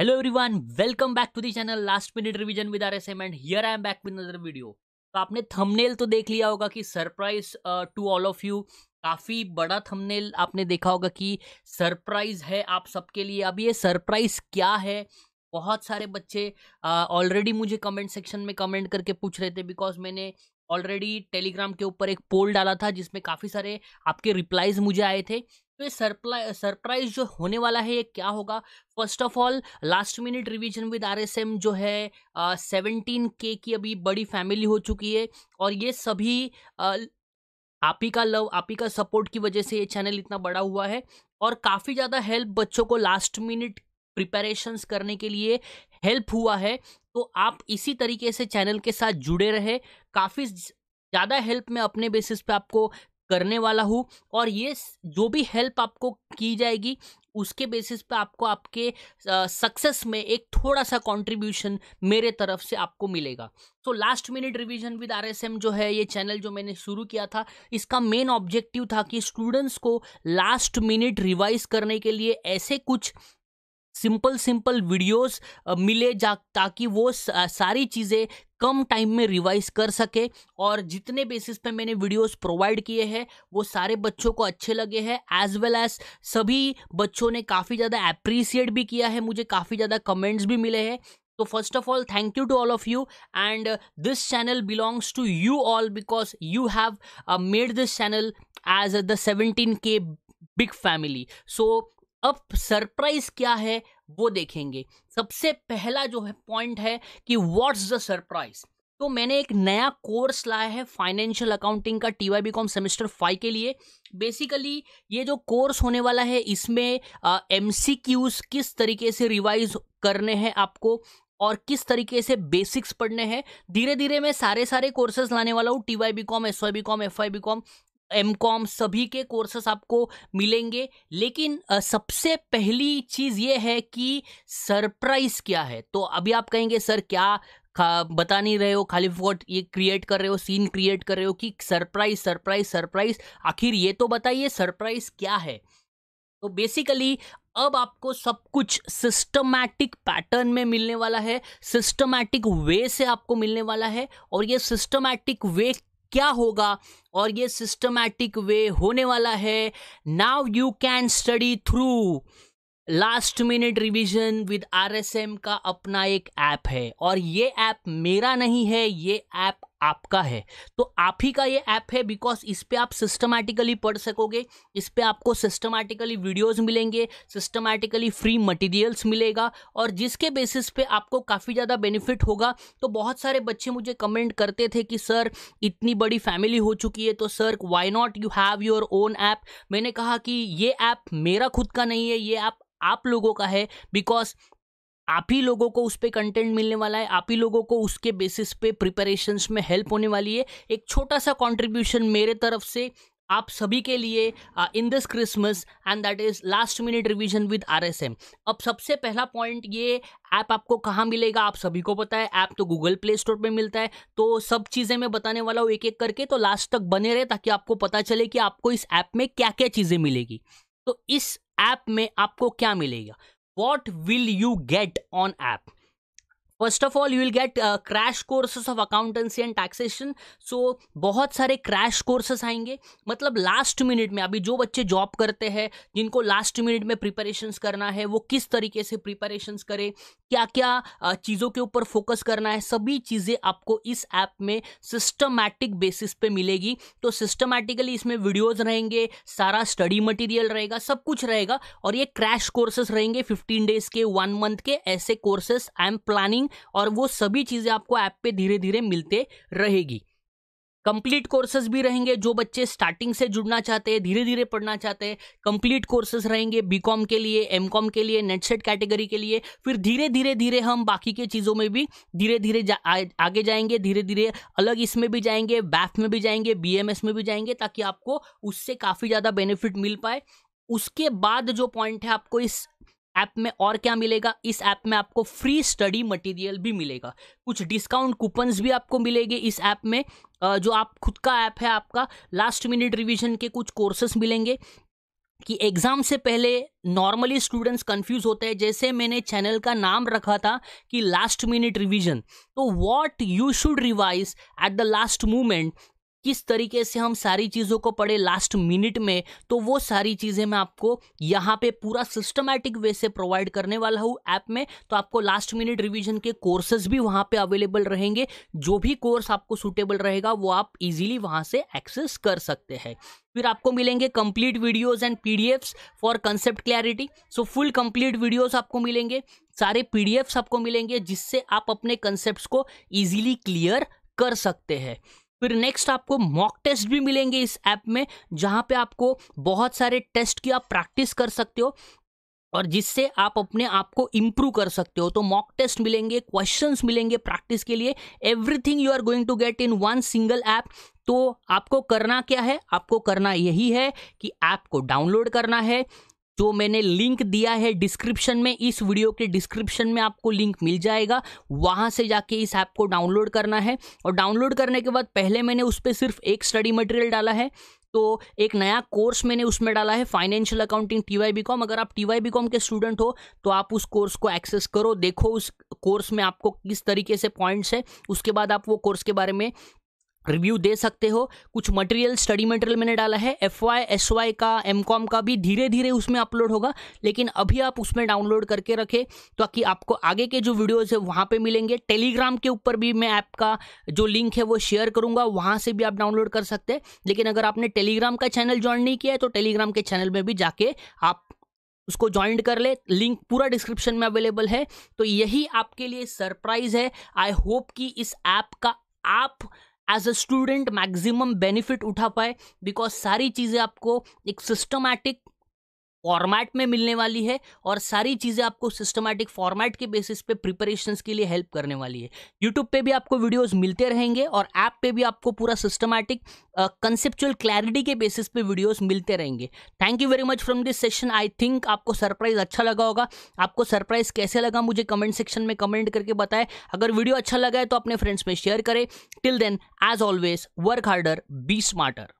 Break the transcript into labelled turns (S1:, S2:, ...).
S1: hello everyone welcome back to back channel last minute revision with R S M and here I am back with other video तो आपने thumbnail तो देख लिया होगा कि surprise to all of you काफ़ी बड़ा thumbnail आपने देखा होगा कि सरप्राइज है आप सबके लिए अब ये सरप्राइज क्या है बहुत सारे बच्चे ऑलरेडी uh, मुझे कमेंट सेक्शन में कमेंट करके पूछ रहे थे बिकॉज मैंने ऑलरेडी टेलीग्राम के ऊपर एक पोल डाला था जिसमें काफ़ी सारे आपके रिप्लाइज मुझे आए थे तो ये सरप्राइज जो होने वाला है ये क्या होगा first of all last minute revision with RSM जो है सेवनटीन के की अभी बड़ी फैमिली हो चुकी है और ये सभी आप ही का लव आप ही का सपोर्ट की वजह से ये चैनल इतना बड़ा हुआ है और काफ़ी ज़्यादा हेल्प बच्चों को लास्ट मिनट प्रिपरेशंस करने के लिए हेल्प हुआ है तो आप इसी तरीके से चैनल के साथ जुड़े रहे काफ़ी ज़्यादा हेल्प मैं अपने बेसिस पे आपको करने वाला हूँ और ये जो भी हेल्प आपको की जाएगी उसके बेसिस पे आपको आपके सक्सेस में एक थोड़ा सा कंट्रीब्यूशन मेरे तरफ से आपको मिलेगा तो last minute revision with RSM जो है ये चैनल जो मैंने शुरू किया था इसका मेन ऑब्जेक्टिव था कि स्टूडेंट्स को लास्ट मिनट रिवाइज करने के लिए ऐसे कुछ सिंपल सिंपल वीडियोस मिले जा ताकि वो सारी चीज़ें कम टाइम में रिवाइज कर सके और जितने बेसिस पे मैंने वीडियोस प्रोवाइड किए हैं वो सारे बच्चों को अच्छे लगे हैं एज वेल एज सभी बच्चों ने काफ़ी ज़्यादा अप्रिसिएट भी किया है मुझे काफ़ी ज़्यादा कमेंट्स भी मिले हैं तो first of all thank you to all of you and this channel belongs to you all because you have made this channel as the seventeen K big family so अब सरप्राइज क्या है वो देखेंगे सबसे पहला जो है पॉइंट है कि व्हाट्स द सरप्राइज तो मैंने एक नया कोर्स लाया है फाइनेंशियल अकाउंटिंग का टी वाई सेमेस्टर फाइव के लिए बेसिकली ये जो कोर्स होने वाला है इसमें एम सी किस तरीके से रिवाइज करने हैं आपको और किस तरीके से बेसिक्स पढ़ने हैं धीरे धीरे मैं सारे सारे कोर्सेज लाने वाला हूँ T Y B Com S Y B Com F I B Com M Com सभी के कोर्सेस आपको मिलेंगे लेकिन सबसे पहली चीज़ ये है कि सरप्राइज क्या है तो अभी आप कहेंगे सर क्या खा बता नहीं रहे हो खाली फोट ये क्रिएट कर रहे हो सीन क्रिएट कर रहे हो कि सरप्राइज सरप्राइज सरप्राइज आखिर ये तो बताइए सरप्राइज क्या है तो बेसिकली अब आपको सब कुछ सिस्टमैटिक पैटर्न में मिलने वाला है सिस्टमैटिक वे से आपको मिलने वाला है और ये सिस्टमैटिक वे क्या होगा और ये सिस्टमैटिक वे होने वाला है now you can study through last minute revision with RSM का अपना एक ऐप है और ये ऐप मेरा नहीं है ये ऐप आपका है तो आप ही का ये ऐप है बिकॉज इस पर आप सिस्टमैटिकली पढ़ सकोगे इस पर आपको सिस्टमैटिकली वीडियोस मिलेंगे सिस्टमैटिकली फ्री मटेरियल्स मिलेगा और जिसके बेसिस पे आपको काफ़ी ज़्यादा बेनिफिट होगा तो बहुत सारे बच्चे मुझे कमेंट करते थे कि सर इतनी बड़ी फैमिली हो चुकी है तो sir why not you have your own app मैंने कहा कि ये ऐप मेरा खुद का नहीं है ये ऐप आप लोगों का है बिकॉज आप ही लोगों को उस पर कंटेंट मिलने वाला है आप ही लोगों को उसके बेसिस पे प्रिपरेशन में हेल्प होने वाली है एक छोटा सा कॉन्ट्रीब्यूशन मेरे तरफ से आप सभी के लिए in this Christmas and that is last minute revision with R S M अब सबसे पहला पॉइंट ये ऐप आपको कहाँ मिलेगा आप सभी को पता है ऐप तो गूगल प्ले स्टोर पर मिलता है तो सब चीज़ें मैं बताने वाला हूँ एक एक करके तो लास्ट तक बने रहे ताकि आपको पता चले कि आपको इस ऐप में क्या क्या चीज़ें मिलेगी तो इस ऐप में आपको क्या मिलेगा what will you get on app first of all you will get crash courses of accountancy and taxation so बहुत सारे क्रैश कोर्सेस आएंगे मतलब लास्ट मिनट में अभी जो बच्चे जॉब करते हैं जिनको लास्ट मिनट में प्रिपरेशंस करना है वो किस तरीके से प्रिपरेशंस करें क्या क्या uh, चीज़ों के ऊपर फोकस करना है सभी चीज़ें आपको इस ऐप में सिस्टमैटिक बेसिस पे मिलेगी तो सिस्टमैटिकली इसमें वीडियोज़ रहेंगे सारा स्टडी मटेरियल रहेगा सब कुछ रहेगा और ये क्रैश कोर्सेस रहेंगे फिफ्टीन डेज के वन मंथ के ऐसे कोर्सेस आई एम प्लानिंग और वो सभी चीज़ें आपको ऐप पे धीरे धीरे मिलते रहेगी कंप्लीट कोर्सेज भी रहेंगे जो बच्चे स्टार्टिंग से जुड़ना चाहते हैं धीरे धीरे पढ़ना चाहते हैं कंप्लीट कोर्सेज रहेंगे बीकॉम के लिए एमकॉम के लिए नेटसेट कैटेगरी के लिए फिर धीरे धीरे धीरे हम बाकी के चीज़ों में भी धीरे धीरे जा, आ, आगे जाएंगे धीरे धीरे अलग इसमें भी जाएंगे बैफ में भी जाएंगे बी में भी जाएंगे ताकि आपको उससे काफ़ी ज़्यादा बेनिफिट मिल पाए उसके बाद जो पॉइंट है आपको इस ऐप में और क्या मिलेगा इस ऐप में आपको फ्री स्टडी मटेरियल भी मिलेगा कुछ डिस्काउंट कूपन्स भी आपको मिलेंगे इस ऐप में जो आप खुद का ऐप है आपका लास्ट मिनट रिवीजन के कुछ कोर्सेस मिलेंगे कि एग्ज़ाम से पहले नॉर्मली स्टूडेंट्स कंफ्यूज होते हैं जैसे मैंने चैनल का नाम रखा था कि लास्ट मिनट रिवीजन तो what you should revise at the last moment किस तरीके से हम सारी चीज़ों को पढ़े लास्ट मिनट में तो वो सारी चीज़ें मैं आपको यहाँ पे पूरा सिस्टमैटिक वे से प्रोवाइड करने वाला हूँ ऐप में तो आपको लास्ट मिनट रिविजन के कोर्सेज भी वहाँ पे अवेलेबल रहेंगे जो भी कोर्स आपको सूटेबल रहेगा वो आप इजीली वहाँ से एक्सेस कर सकते हैं फिर आपको मिलेंगे complete videos and P for concept clarity so full complete videos आपको मिलेंगे सारे पी आपको मिलेंगे जिससे आप अपने कंसेप्ट को ईजिली क्लियर कर सकते हैं फिर नेक्स्ट आपको मॉक टेस्ट भी मिलेंगे इस ऐप में जहाँ पे आपको बहुत सारे टेस्ट की आप प्रैक्टिस कर सकते हो और जिससे आप अपने आप को इम्प्रूव कर सकते हो तो मॉक टेस्ट मिलेंगे क्वेश्चंस मिलेंगे प्रैक्टिस के लिए everything you are going to get in one single app तो आपको करना क्या है आपको करना यही है कि ऐप को डाउनलोड करना है जो तो मैंने लिंक दिया है डिस्क्रिप्शन में इस वीडियो के डिस्क्रिप्शन में आपको लिंक मिल जाएगा वहाँ से जाके इस ऐप को डाउनलोड करना है और डाउनलोड करने के बाद पहले मैंने उस पर सिर्फ एक स्टडी मटेरियल डाला है तो एक नया कोर्स मैंने उसमें डाला है financial accounting T Y B Com अगर आप टी वाई बी कॉम के स्टूडेंट हो तो आप उस कोर्स को एक्सेस करो देखो उस कोर्स में आपको किस तरीके से पॉइंट्स है उसके बाद आप वो कोर्स के बारे में रिव्यू दे सकते हो कुछ मटेरियल स्टडी मटेरियल मैंने डाला है एफ वाई एस वाई का एम कॉम का भी धीरे धीरे उसमें अपलोड होगा लेकिन अभी आप उसमें डाउनलोड करके रखें ताकि आपको आगे के जो वीडियोज़ है वहाँ पे मिलेंगे टेलीग्राम के ऊपर भी मैं ऐप का जो लिंक है वो शेयर करूँगा वहाँ से भी आप डाउनलोड कर सकते हैं लेकिन अगर आपने टेलीग्राम का चैनल ज्वाइन नहीं किया है तो टेलीग्राम के चैनल में भी जाके आप उसको ज्वाइन कर ले लिंक पूरा डिस्क्रिप्शन में अवेलेबल है तो यही आपके लिए सरप्राइज़ है आई होप कि इस ऐप का आप as a student maximum benefit उठा पाए बिकॉज सारी चीज़ें आपको एक सिस्टमैटिक फॉर्मेट में मिलने वाली है और सारी चीज़ें आपको सिस्टमैटिक फॉर्मेट के बेसिस पे प्रिपरेशन के लिए हेल्प करने वाली है यूट्यूब पे भी आपको वीडियोस मिलते रहेंगे और ऐप पे भी आपको पूरा सिस्टमैटिक कंसेप्चुअल क्लैरिटी के बेसिस पे वीडियोस मिलते रहेंगे thank you very much from this session I think आपको सरप्राइज अच्छा लगा होगा आपको सरप्राइज कैसे लगा मुझे कमेंट सेक्शन में कमेंट करके बताएं अगर वीडियो अच्छा लगा है तो अपने फ्रेंड्स में शेयर करें till then as always work harder be smarter